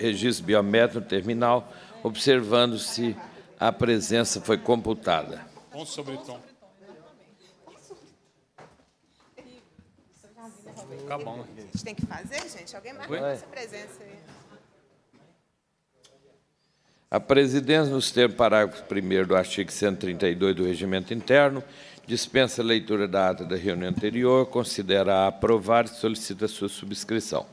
registro biométrico terminal, observando-se a presença foi computada. Com sobretom. Tá bom. A gente tem que fazer, gente? Alguém marca essa presença aí. A presidência, nos termos do parágrafo 1 do artigo 132 do Regimento Interno, dispensa a leitura da ata da reunião anterior, considera aprovada e solicita sua subscrição.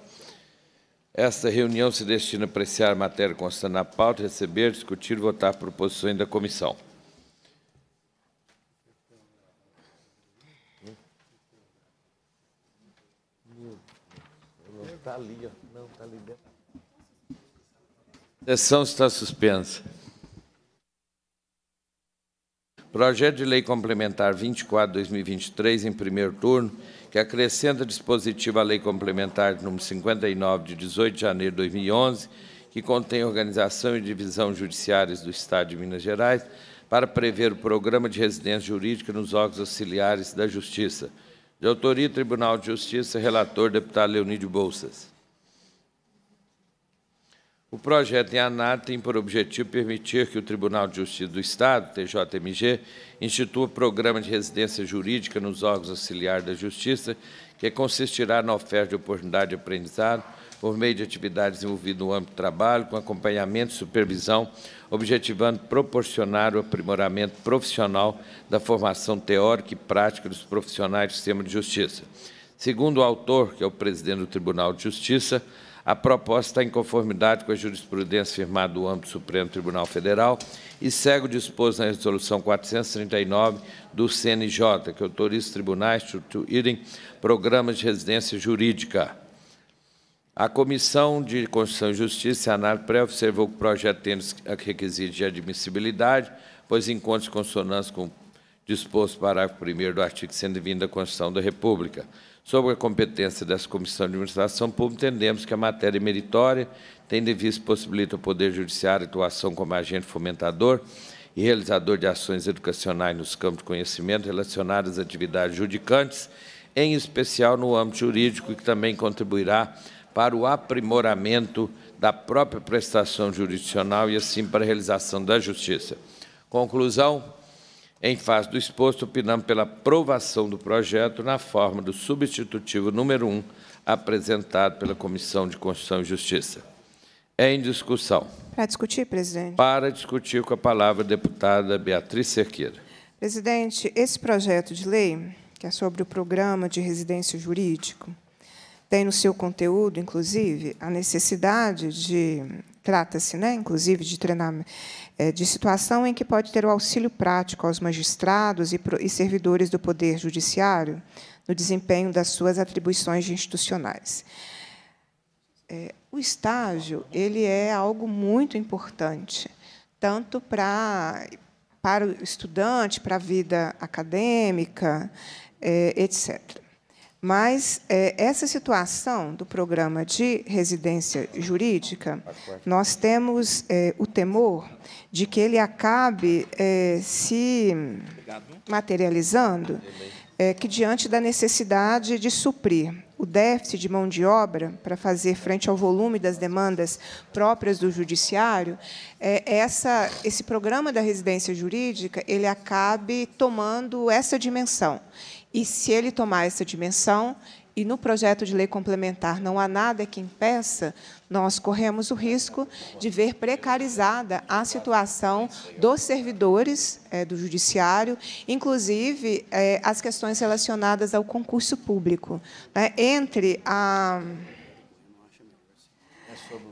Esta reunião se destina a apreciar a matéria constante na pauta, receber, discutir e votar proposições da comissão. Está ali, ó. Não, está ali dentro. A sessão está suspensa. Projeto de Lei Complementar 24/2023 em primeiro turno, que acrescenta dispositivo à Lei Complementar nº 59 de 18 de janeiro de 2011, que contém organização e divisão judiciárias do Estado de Minas Gerais, para prever o programa de residência jurídica nos órgãos auxiliares da Justiça. De autoria, Tribunal de Justiça, relator deputado Leonídio Bolsas. O projeto em ANAT tem por objetivo permitir que o Tribunal de Justiça do Estado, TJMG, institua programa de residência jurídica nos órgãos auxiliares da Justiça, que consistirá na oferta de oportunidade de aprendizado por meio de atividades envolvidas no âmbito do trabalho, com acompanhamento e supervisão, objetivando proporcionar o aprimoramento profissional da formação teórica e prática dos profissionais do sistema de justiça. Segundo o autor, que é o presidente do Tribunal de Justiça, a proposta está em conformidade com a jurisprudência firmada do âmbito do Supremo Tribunal Federal e segue o disposto na Resolução 439 do CNJ, que autoriza os tribunais a instituírem programas de residência jurídica. A Comissão de Constituição e Justiça e Análise Pré observou que o projeto tem requisitos de admissibilidade, pois encontra consonância com o disposto parágrafo 1 do artigo 120 da Constituição da República. Sobre a competência dessa comissão de administração pública, entendemos que a matéria é meritória, tendo em vista possibilita ao Poder Judiciário atuação como agente fomentador e realizador de ações educacionais nos campos de conhecimento relacionados às atividades judicantes, em especial no âmbito jurídico, que também contribuirá para o aprimoramento da própria prestação jurisdicional e, assim, para a realização da justiça. Conclusão, em face do exposto, opinamos pela aprovação do projeto na forma do substitutivo número 1, apresentado pela Comissão de Constituição e Justiça. Em discussão. Para discutir, presidente. Para discutir com a palavra a deputada Beatriz Cerqueira. Presidente, esse projeto de lei, que é sobre o programa de residência jurídico, tem no seu conteúdo, inclusive, a necessidade de Trata-se, né, inclusive, de, treinamento é, de situação em que pode ter o auxílio prático aos magistrados e, servidores do Poder Judiciário no desempenho das suas atribuições institucionais. É, o estágio ele é algo muito importante, tanto para para o estudante, para a vida acadêmica, é, etc. Mas é, essa situação do programa de residência jurídica, nós temos é, o temor de que ele acabe é, se materializando é, que, diante da necessidade de suprir o déficit de mão de obra para fazer frente ao volume das demandas próprias do judiciário, é, essa, esse programa da residência jurídica ele acabe tomando essa dimensão e se ele tomar essa dimensão, e no projeto de lei complementar não há nada que impeça, nós corremos o risco de ver precarizada a situação dos servidores é, do Judiciário, inclusive é, as questões relacionadas ao concurso público. Né? Entre a.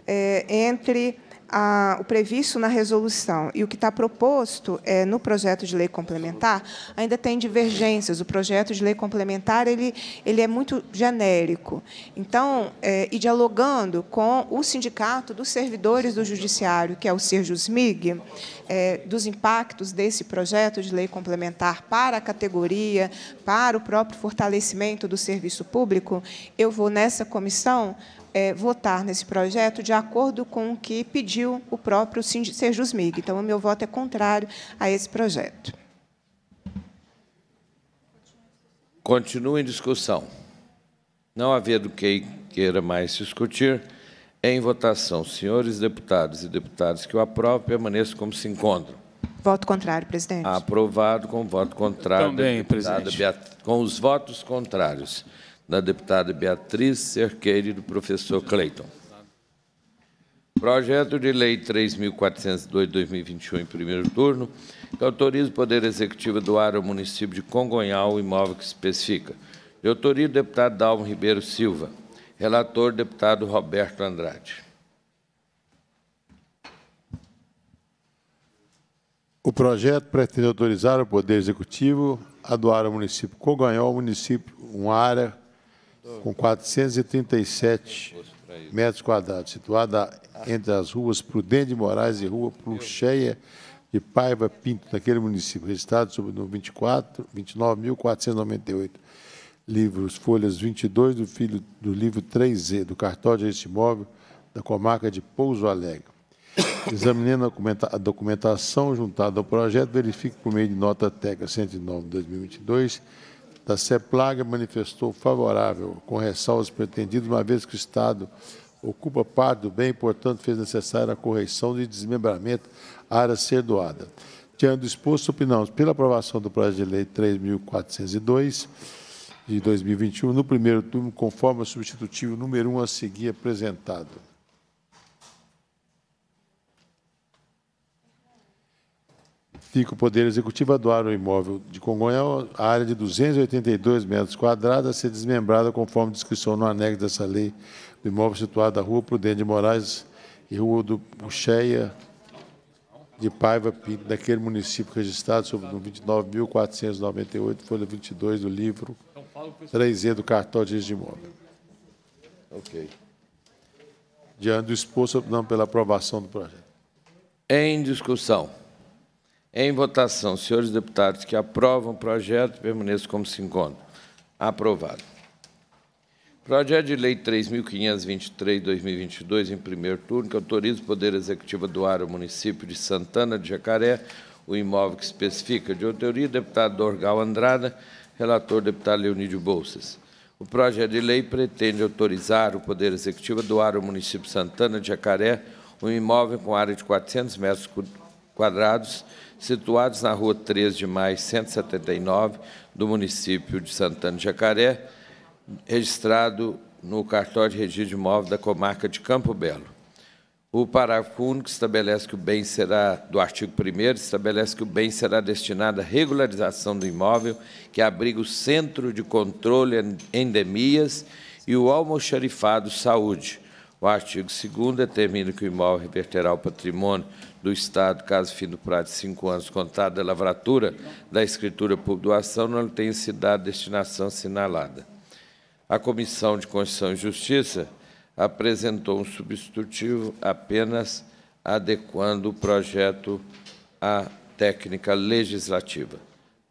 É, entre a, o previsto na resolução e o que está proposto é, no projeto de lei complementar ainda tem divergências. O projeto de lei complementar ele, ele é muito genérico. Então, é, e dialogando com o sindicato dos servidores do judiciário, que é o Serjusmig, é, dos impactos desse projeto de lei complementar para a categoria, para o próprio fortalecimento do serviço público, eu vou nessa comissão é, votar nesse projeto de acordo com o que pediu o próprio Serjusmig. Então, o meu voto é contrário a esse projeto. Continua em discussão. Não havendo quem queira mais discutir, em votação, senhores deputados e deputadas que o aprovem, permaneçam como se encontram. Voto contrário, presidente. Aprovado com voto contrário. Também, presidente. Beat... com os votos contrários da deputada Beatriz Cerqueira e do professor Cleiton. Projeto de Lei 3.402, 2021, em primeiro turno, que autoriza o Poder Executivo doar ao município de Congonhal o imóvel que especifica. De autoria do deputado Dalmo Ribeiro Silva. Relator, deputado Roberto Andrade. O projeto pretende autorizar o Poder Executivo a doar ao município o município, uma área com 437 metros quadrados, situada entre as ruas Prudente de Moraes e Rua Plucheia de Paiva Pinto, naquele município, registrado sob no 24, 29.498 livros, folhas 22 do, filho, do livro 3E, do cartório de imóvel, da comarca de Pouso Alegre. Examinando a documentação juntada ao projeto, verifique por meio de nota técnica 109 2022 da CEPLAG manifestou favorável, com ressalvas pretendidas, uma vez que o Estado ocupa parte do bem e, portanto, fez necessária a correção de desmembramento à área ser doada. Tendo exposto, opinamos pela aprovação do projeto de lei 3.402 de 2021, no primeiro turno, conforme o substitutivo número 1 a seguir apresentado. Fica o Poder Executivo a o imóvel de Congonhal, a área de 282 metros quadrados, a ser desmembrada conforme descrição no anexo dessa lei do imóvel situado na Rua Prudente de Moraes e Rua do Puxeia de Paiva daquele município registrado sob o 29.498, folha 22 do livro 3E do cartório de registro de imóvel. Ok. Diante do exposto, não pela aprovação do projeto. Em discussão. Em votação, senhores deputados que aprovam o projeto, permaneçam como se encontram. Aprovado. Projeto de Lei 3.523-2022, em primeiro turno, que autoriza o Poder Executivo a doar ao município de Santana de Jacaré o imóvel que especifica. De autoria, deputado Dorgal Andrada, relator deputado Leonídio Bolsas. O projeto de lei pretende autorizar o Poder Executivo a doar ao município de Santana de Jacaré um imóvel com área de 400 metros quadrados, situados na rua 13 de maio 179, do município de Santana de Jacaré, registrado no cartório de registro de imóvel da comarca de Campo Belo. O parágrafo único estabelece que o bem será, do artigo 1 estabelece que o bem será destinado à regularização do imóvel que abriga o Centro de Controle Endemias e o Almoxarifado Saúde, o artigo 2 determina que o imóvel reverterá o patrimônio do Estado, caso fim do prazo de cinco anos contado da lavratura da escritura por doação, não tenha sido a destinação assinalada. A Comissão de Constituição e Justiça apresentou um substitutivo apenas adequando o projeto à técnica legislativa.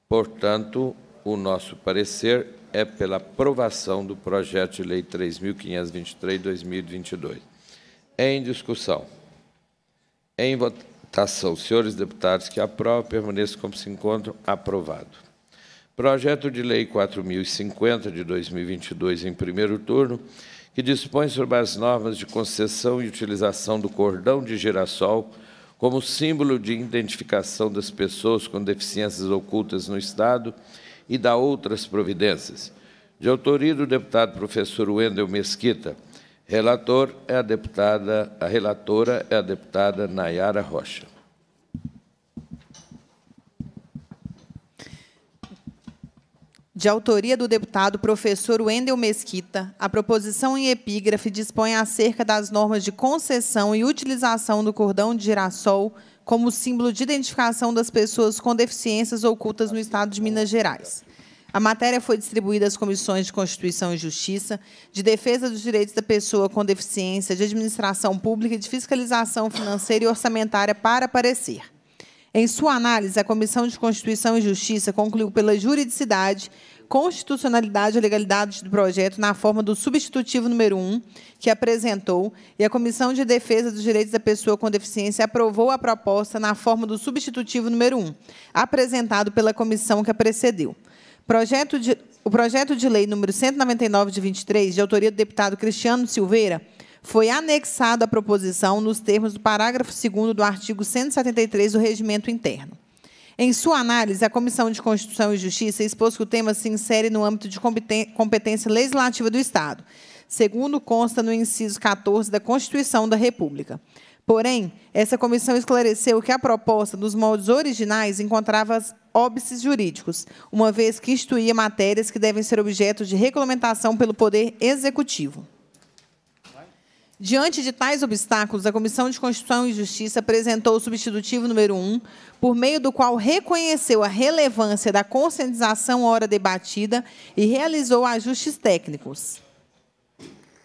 Portanto, o nosso parecer é pela aprovação do projeto de lei 3.523/2022. Em discussão. Em votação, senhores deputados que aprovam, permaneçam como se encontram. Aprovado. Projeto de Lei 4050 de 2022, em primeiro turno, que dispõe sobre as normas de concessão e utilização do cordão de girassol como símbolo de identificação das pessoas com deficiências ocultas no Estado e da outras providências. De autoria do deputado professor Wendel Mesquita, relator é a deputada, a relatora é a deputada Nayara Rocha. De autoria do deputado professor Wendel Mesquita, a proposição em epígrafe dispõe acerca das normas de concessão e utilização do cordão de girassol como símbolo de identificação das pessoas com deficiências ocultas no Estado de Minas Gerais. A matéria foi distribuída às comissões de Constituição e Justiça, de Defesa dos Direitos da Pessoa com Deficiência, de Administração Pública e de Fiscalização Financeira e Orçamentária para parecer. Em sua análise, a Comissão de Constituição e Justiça concluiu pela juridicidade constitucionalidade e legalidade do projeto na forma do substitutivo número 1, que apresentou, e a Comissão de Defesa dos Direitos da Pessoa com Deficiência aprovou a proposta na forma do substitutivo número 1, apresentado pela comissão que a precedeu. Projeto de, o projeto de lei número 199 de 23, de autoria do deputado Cristiano Silveira, foi anexado à proposição nos termos do parágrafo 2 do artigo 173 do Regimento Interno. Em sua análise, a Comissão de Constituição e Justiça expôs que o tema se insere no âmbito de competência legislativa do Estado, segundo consta no inciso 14 da Constituição da República. Porém, essa comissão esclareceu que a proposta dos moldes originais encontrava óbices jurídicos, uma vez que instituía matérias que devem ser objeto de regulamentação pelo Poder Executivo. Diante de tais obstáculos, a Comissão de Constituição e Justiça apresentou o substitutivo número 1, por meio do qual reconheceu a relevância da conscientização hora debatida e realizou ajustes técnicos.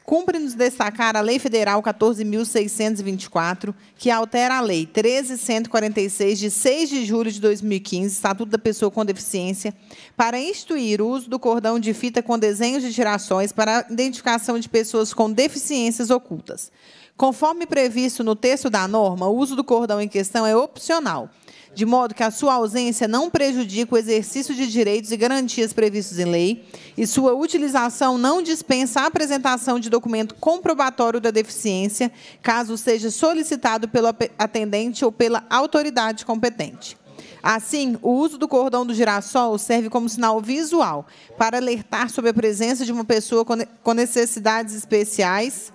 Cumpre-nos destacar a Lei Federal 14.624, que altera a Lei 13.146, de 6 de julho de 2015, Estatuto da Pessoa com Deficiência, para instituir o uso do cordão de fita com desenhos de tirações para a identificação de pessoas com deficiências ocultas. Conforme previsto no texto da norma, o uso do cordão em questão é opcional de modo que a sua ausência não prejudique o exercício de direitos e garantias previstos em lei, e sua utilização não dispensa a apresentação de documento comprobatório da deficiência, caso seja solicitado pelo atendente ou pela autoridade competente. Assim, o uso do cordão do girassol serve como sinal visual para alertar sobre a presença de uma pessoa com necessidades especiais,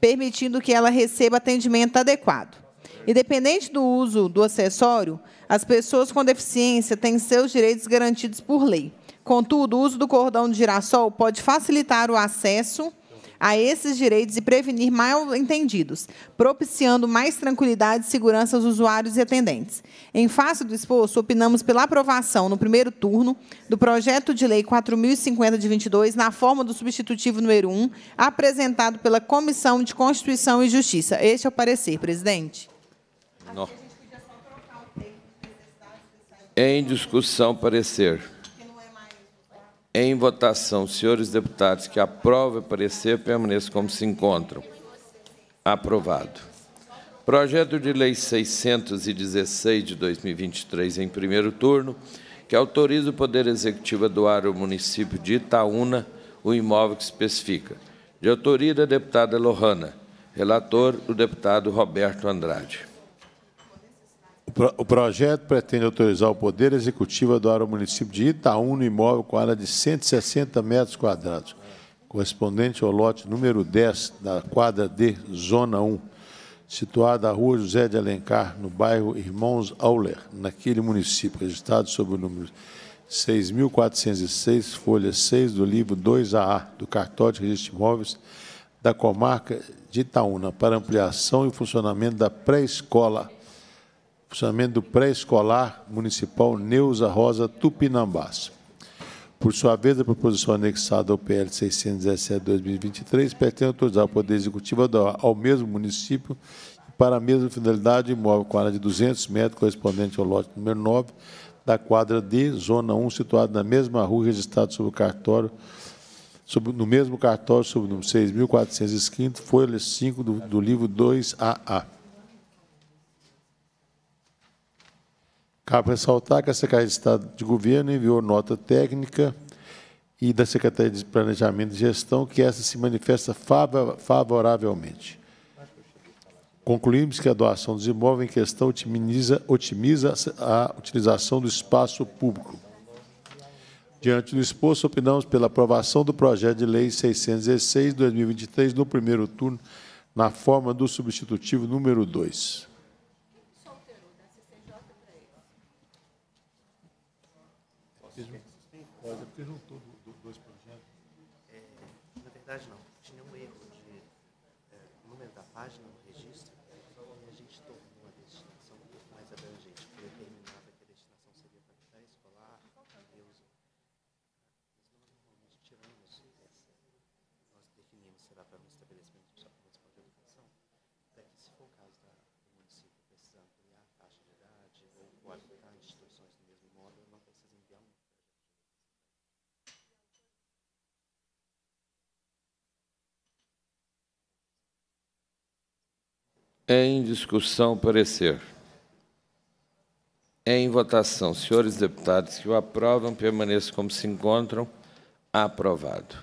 permitindo que ela receba atendimento adequado. Independente do uso do acessório, as pessoas com deficiência têm seus direitos garantidos por lei. Contudo, o uso do cordão de girassol pode facilitar o acesso a esses direitos e prevenir mal entendidos, propiciando mais tranquilidade e segurança aos usuários e atendentes. Em face do exposto, opinamos pela aprovação no primeiro turno do projeto de lei 4050 de 22 na forma do substitutivo número 1, apresentado pela Comissão de Constituição e Justiça. Este é o parecer, presidente. Não. Em discussão, parecer. É em votação, senhores deputados que aprovem o parecer, permaneçam como se encontram. Aprovado. Projeto de Lei 616 de 2023, em primeiro turno, que autoriza o Poder Executivo a doar ao município de Itaúna o imóvel que especifica. De autoria da deputada Lohana. Relator, o deputado Roberto Andrade. O projeto pretende autorizar o Poder Executivo a doar ao município de Itaúna imóvel com área de 160 metros quadrados, correspondente ao lote número 10 da quadra D, Zona 1, situada à rua José de Alencar, no bairro Irmãos Auler, naquele município, registrado sob o número 6.406, folha 6 do livro 2AA, do cartório de registro de imóveis da comarca de Itaúna, para ampliação e funcionamento da pré-escola funcionamento do pré-escolar municipal Neuza Rosa Tupinambás. Por sua vez, a proposição anexada ao PL 617-2023 pretende autorizar o Poder Executivo a ao mesmo município para a mesma finalidade imóvel com área de 200 metros, correspondente ao lote número 9, da quadra D, zona 1, situado na mesma rua registrado sobre o cartório, sobre, no mesmo cartório, sob o número 6.405, folha 5 do, do livro 2AA. Cabe ressaltar que a Secretaria de Estado de Governo enviou nota técnica e da Secretaria de Planejamento e Gestão que essa se manifesta favoravelmente. Concluímos que a doação dos imóveis em questão otimiza, otimiza a utilização do espaço público. Diante do exposto, opinamos pela aprovação do projeto de lei 616-2023 no primeiro turno, na forma do substitutivo número 2. verdade não. Tinha um erro de é, número da página, Em discussão, parecer. Em votação, senhores deputados que o aprovam, permaneçam como se encontram. Aprovado.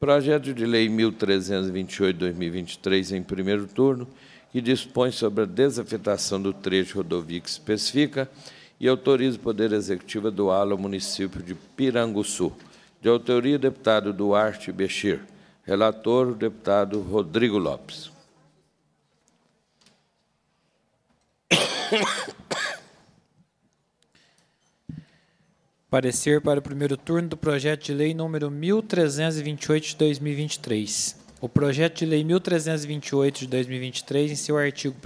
Projeto de Lei 1328-2023, em primeiro turno, que dispõe sobre a desafetação do trecho rodovia que especifica e autoriza o Poder Executivo do ala ao município de Piranguçu. De autoria, deputado Duarte Bechir. Relator, deputado Rodrigo Lopes. Parecer para o primeiro turno do projeto de lei número 1328 de 2023. O projeto de lei 1328 de 2023, em seu artigo 1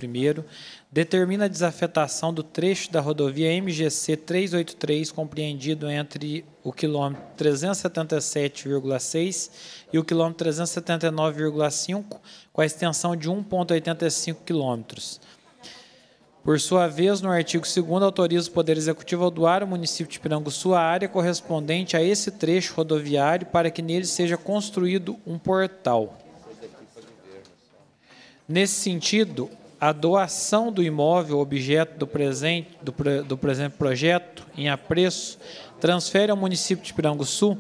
determina a desafetação do trecho da rodovia MGC 383 compreendido entre o quilômetro 377,6 e o quilômetro 379,5, com a extensão de 1.85 quilômetros por sua vez, no artigo 2 autoriza o Poder Executivo a doar ao município de Piranguçu a área correspondente a esse trecho rodoviário para que nele seja construído um portal. Nesse sentido, a doação do imóvel objeto do presente, do, do presente projeto em apreço transfere ao município de Piranguçu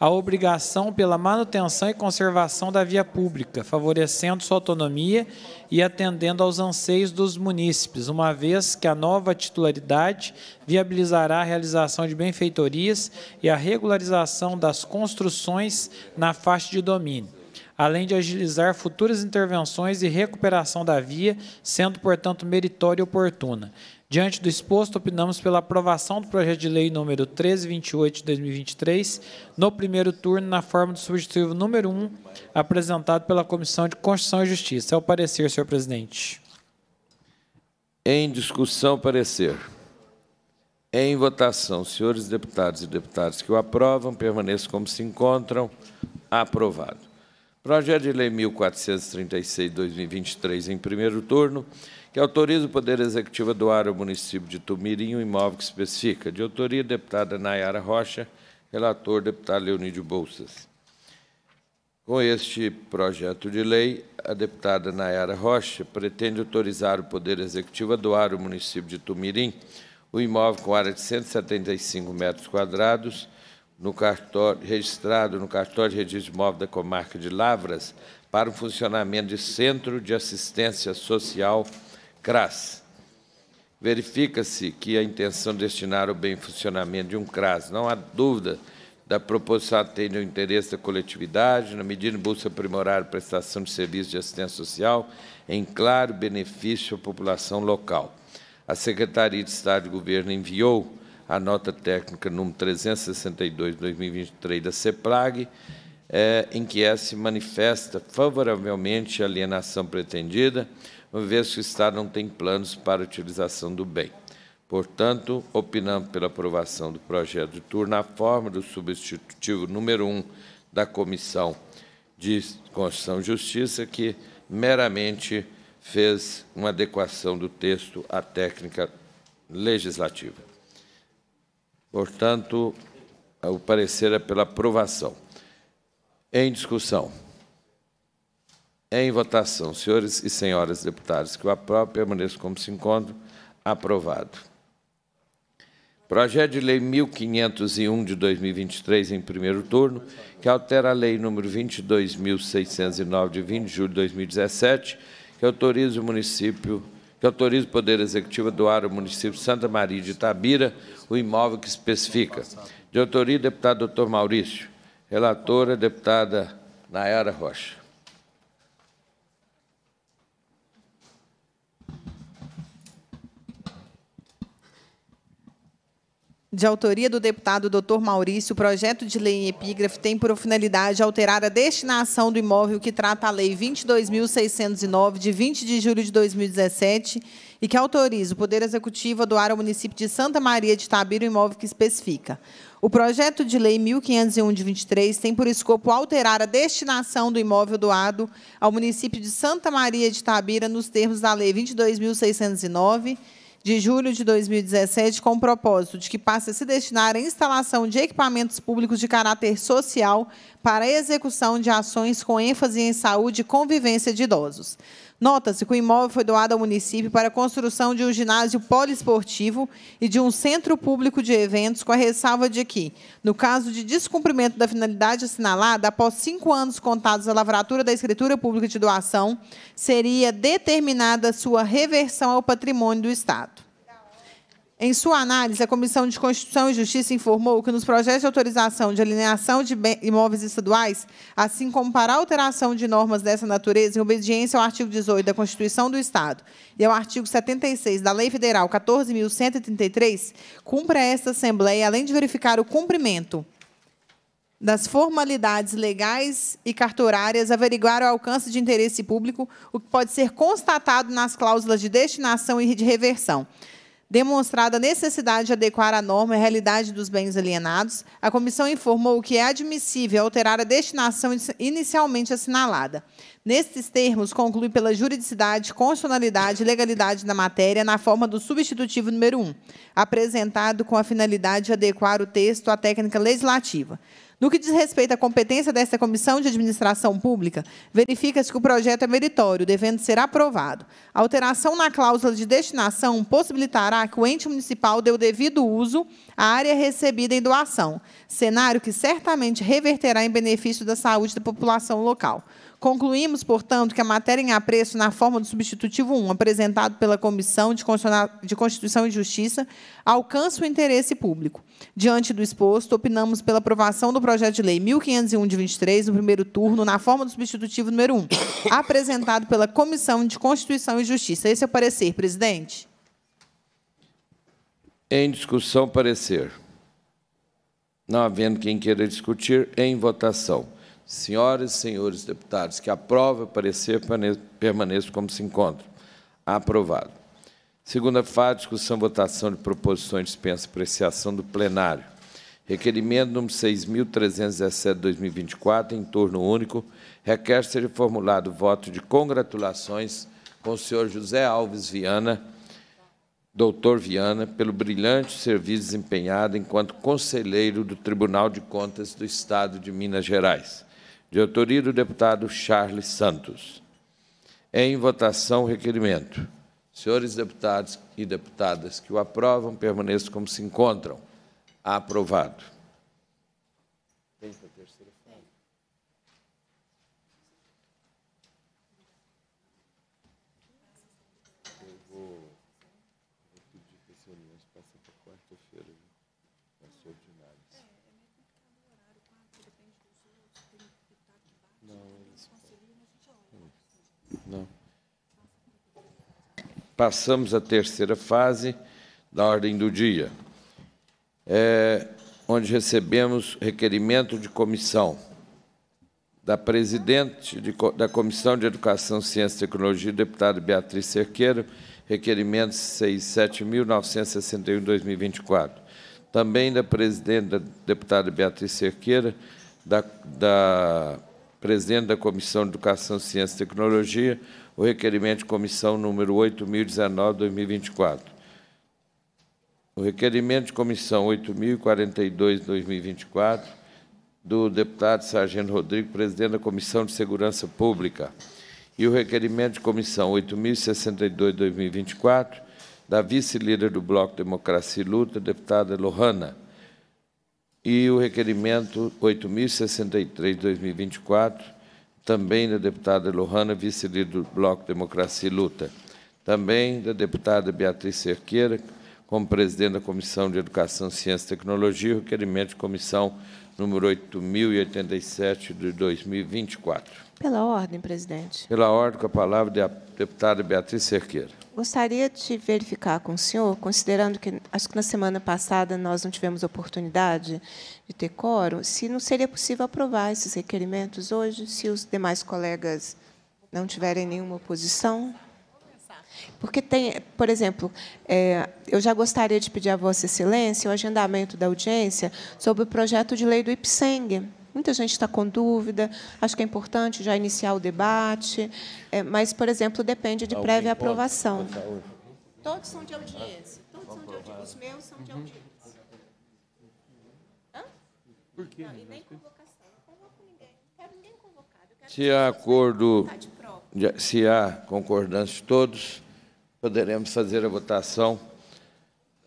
a obrigação pela manutenção e conservação da via pública, favorecendo sua autonomia e atendendo aos anseios dos munícipes, uma vez que a nova titularidade viabilizará a realização de benfeitorias e a regularização das construções na faixa de domínio além de agilizar futuras intervenções e recuperação da via, sendo, portanto, meritória e oportuna. Diante do exposto, opinamos pela aprovação do projeto de lei número 1328 de 2023, no primeiro turno, na forma do substitutivo número 1, apresentado pela Comissão de Constituição e Justiça. É o parecer, senhor presidente. Em discussão, parecer. Em votação, senhores deputados e deputadas que o aprovam, permaneçam como se encontram. Aprovado. Projeto de Lei 1436 2023, em primeiro turno, que autoriza o Poder Executivo a doar ao município de Tumirim um imóvel que especifica, de autoria deputada Nayara Rocha, relator deputado Leonídio Bolsas. Com este projeto de lei, a deputada Nayara Rocha pretende autorizar o Poder Executivo a doar ao município de Tumirim o um imóvel com área de 175 metros quadrados, no cartório, registrado no cartório de registro imóvel da comarca de Lavras para o funcionamento de Centro de Assistência Social CRAS. Verifica-se que a intenção de destinar o bem funcionamento de um CRAS, não há dúvida da proposição atende ao interesse da coletividade, na medida em busca aprimorar a prestação de serviços de assistência social, em claro benefício à população local. A Secretaria de Estado de Governo enviou a nota técnica número 362 de 2023 da CEPRAG, é, em que é, se manifesta favoravelmente a alienação pretendida, uma vez que o Estado não tem planos para a utilização do bem. Portanto, opinando pela aprovação do projeto de turno na forma do substitutivo número 1 da Comissão de Constituição e Justiça, que meramente fez uma adequação do texto à técnica legislativa. Portanto, o parecer é pela aprovação. Em discussão. Em votação, senhores e senhoras deputados, que o aprovo permaneça como se encontra. Aprovado. Projeto de Lei 1501 de 2023, em primeiro turno, que altera a Lei Número 22.609, de 20 de julho de 2017, que autoriza o município que autoriza o Poder Executivo a doar ao município de Santa Maria de Itabira o imóvel que especifica. De autoria, deputado Dr. Maurício. Relatora, deputada Nayara Rocha. de autoria do deputado Dr. Maurício, o projeto de lei em epígrafe tem por finalidade alterar a destinação do imóvel que trata a Lei 22.609, de 20 de julho de 2017, e que autoriza o Poder Executivo a doar ao município de Santa Maria de Itabira o imóvel que especifica. O projeto de lei 1501 de 23 tem por escopo alterar a destinação do imóvel doado ao município de Santa Maria de Itabira nos termos da Lei 22.609, de julho de 2017, com o propósito de que passe a se destinar à instalação de equipamentos públicos de caráter social para a execução de ações com ênfase em saúde e convivência de idosos. Nota-se que o imóvel foi doado ao município para a construção de um ginásio poliesportivo e de um centro público de eventos, com a ressalva de que, no caso de descumprimento da finalidade assinalada, após cinco anos contados à lavratura da escritura pública de doação, seria determinada sua reversão ao patrimônio do Estado. Em sua análise, a Comissão de Constituição e Justiça informou que nos projetos de autorização de alineação de imóveis estaduais, assim como para alteração de normas dessa natureza em obediência ao artigo 18 da Constituição do Estado e ao artigo 76 da Lei Federal 14.133, cumpre a esta Assembleia, além de verificar o cumprimento das formalidades legais e cartorárias, averiguar o alcance de interesse público, o que pode ser constatado nas cláusulas de destinação e de reversão. Demonstrada a necessidade de adequar a norma à realidade dos bens alienados, a comissão informou que é admissível alterar a destinação inicialmente assinalada. Nestes termos, conclui pela juridicidade, constitucionalidade e legalidade da matéria na forma do substitutivo número 1, apresentado com a finalidade de adequar o texto à técnica legislativa. No que diz respeito à competência desta Comissão de Administração Pública, verifica-se que o projeto é meritório, devendo ser aprovado. A alteração na cláusula de destinação possibilitará que o ente municipal dê o devido uso à área recebida em doação, cenário que certamente reverterá em benefício da saúde da população local. Concluímos, portanto, que a matéria em apreço na forma do substitutivo 1, apresentado pela Comissão de Constituição e Justiça, alcança o interesse público. Diante do exposto, opinamos pela aprovação do projeto de lei 1501 de 23, no primeiro turno, na forma do substitutivo número 1, apresentado pela Comissão de Constituição e Justiça. Esse é o parecer, presidente. Em discussão, parecer. Não havendo quem queira discutir, em votação. Senhoras e senhores deputados, que aprova o parecer permaneça como se encontra. Aprovado. Segunda fase, discussão votação de proposições dispensa apreciação do plenário. Requerimento número 6.317-2024, em torno único, requer ser formulado voto de congratulações com o senhor José Alves Viana, doutor Viana, pelo brilhante serviço desempenhado enquanto conselheiro do Tribunal de Contas do Estado de Minas Gerais de autoria do deputado Charles Santos. Em votação, o requerimento. Senhores deputados e deputadas que o aprovam, permaneçam como se encontram. Aprovado. passamos à terceira fase da ordem do dia, é, onde recebemos requerimento de comissão da presidente de, da Comissão de Educação, Ciência e Tecnologia, deputada Beatriz Cerqueira, requerimento 6.7.961-2024. Também da presidente, da deputada Beatriz Cerqueira, da, da presidente da Comissão de Educação, Ciência e Tecnologia, o requerimento de comissão número 8.019/2024. O requerimento de comissão 8.042/2024 do deputado Sargento Rodrigo, presidente da Comissão de Segurança Pública, e o requerimento de comissão 8.062/2024 da vice-líder do Bloco Democracia e Luta, deputada Lohana, e o requerimento 8.063/2024 também da deputada Lohana, vice-líder do Bloco Democracia e Luta, também da deputada Beatriz Cerqueira, como presidente da Comissão de Educação, Ciência e Tecnologia, requerimento de comissão número 8087 de 2024. Pela ordem, presidente. Pela ordem, com a palavra, a deputada Beatriz Cerqueira gostaria de verificar com o senhor, considerando que acho que na semana passada nós não tivemos oportunidade de ter coro, se não seria possível aprovar esses requerimentos hoje, se os demais colegas não tiverem nenhuma oposição. Porque tem, por exemplo, é, eu já gostaria de pedir a Vossa Excelência o agendamento da audiência sobre o projeto de lei do IPSENG, Muita gente está com dúvida, acho que é importante já iniciar o debate, é, mas, por exemplo, depende de prévia pode? aprovação. Todos são de audiência. Todos são de audiência. Os meus são de audiência. Por quê? Não, e nem convocação. Não convoco ninguém. Não quero ninguém convocado. Quero se há acordo, se há concordância de todos, poderemos fazer a votação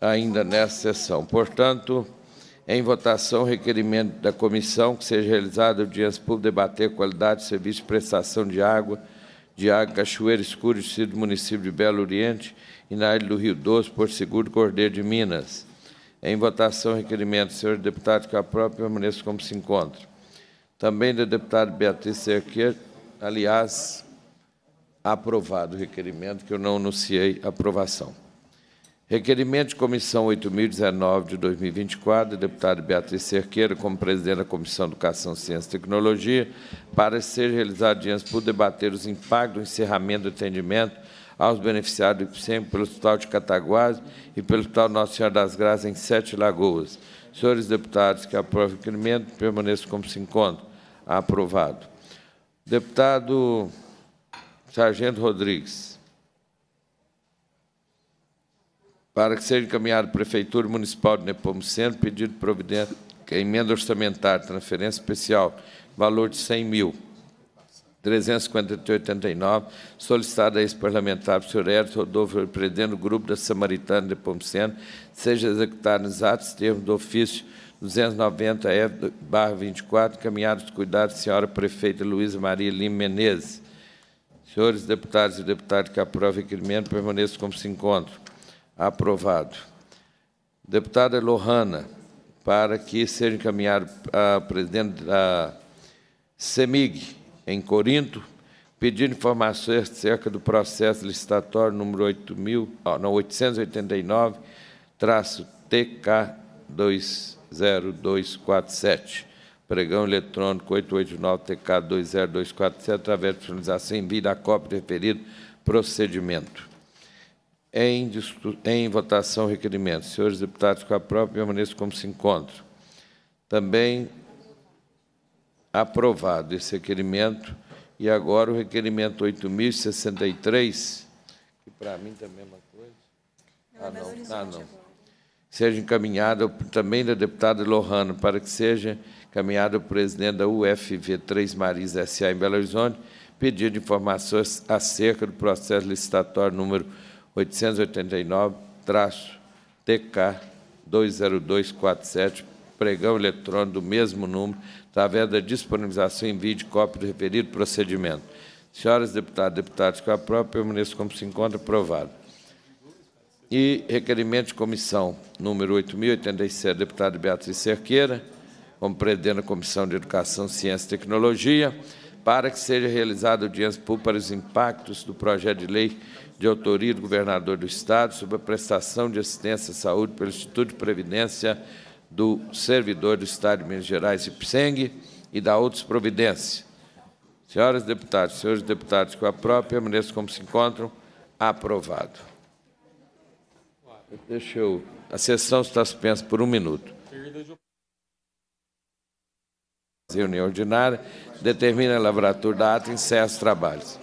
ainda nesta sessão. Portanto. Em votação, requerimento da comissão que seja realizado audiência pública debater qualidade, de serviço e prestação de água, de água Cachoeira Escura, do município de Belo Oriente e na área do Rio Doce, por Seguro, Cordeiro de Minas. Em votação, requerimento, senhor deputado que a própria permaneça como se encontra. Também da deputada Beatriz Cerqueira, aliás, aprovado o requerimento, que eu não anunciei aprovação. Requerimento de Comissão 8.019 de 2024, deputada Beatriz Cerqueira, como presidente da Comissão Educação, Ciência e Tecnologia, para ser realizado diante por debater os impactos do encerramento do atendimento aos beneficiários do IPCEM pelo Hospital de Cataguás e pelo Hospital Nossa Senhora das Graças em Sete Lagoas. Senhores deputados que aprovem o requerimento, permaneçam como se encontram. Aprovado. Deputado Sargento Rodrigues. para que seja encaminhado à Prefeitura Municipal de Nepomuceno pedido providente que a emenda orçamentária, transferência especial, valor de 100 mil, 358,89, solicitada a ex-parlamentar senhor Hélio Rodolfo, presidente do Grupo da Samaritana de Pompiceno, seja executado nos atos termos do ofício 290-F-24, encaminhado de cuidados da senhora prefeita Luísa Maria Lima Menezes. Senhores deputados e deputadas que aprovem o requerimento, permaneçam como se encontram. Aprovado. Deputada Lohana, para que seja encaminhado a presidente da CEMIG, em Corinto, pedindo informações acerca do processo licitatório número 8.889-TK20247, pregão eletrônico 889-TK20247, através de finalização envia a cópia referido procedimento. Em, em votação o requerimento. Senhores deputados, com a própria, permaneço como se encontram. Também aprovado esse requerimento. E agora o requerimento 8.063, que para mim também é uma coisa. É ah, não. Ah, não. Seja encaminhado também da deputada Lohano, para que seja encaminhado ao presidente da UFV 3 Maris S.A. em Belo Horizonte, pedido de informações acerca do processo licitatório número 889-TK 20247, pregão eletrônico do mesmo número, através da disponibilização em vídeo cópia do referido procedimento. Senhoras deputadas deputados, com a própria, permaneço como se encontra aprovado. E requerimento de comissão número 8.087, deputada Beatriz Cerqueira, como presidente da Comissão de Educação, Ciência e Tecnologia, para que seja realizada audiência pública para os impactos do projeto de lei de autoria do governador do Estado sobre a prestação de assistência à saúde pelo Instituto de Previdência do Servidor do Estado de Minas Gerais, IPSENG, e da Outros Providência. Senhoras deputadas, senhores deputados, com a própria, permaneçam como se encontram. Aprovado. Deixa eu... A sessão está suspensa por um minuto reunião ordinária, determina a lavratura da ata e encerra os trabalhos.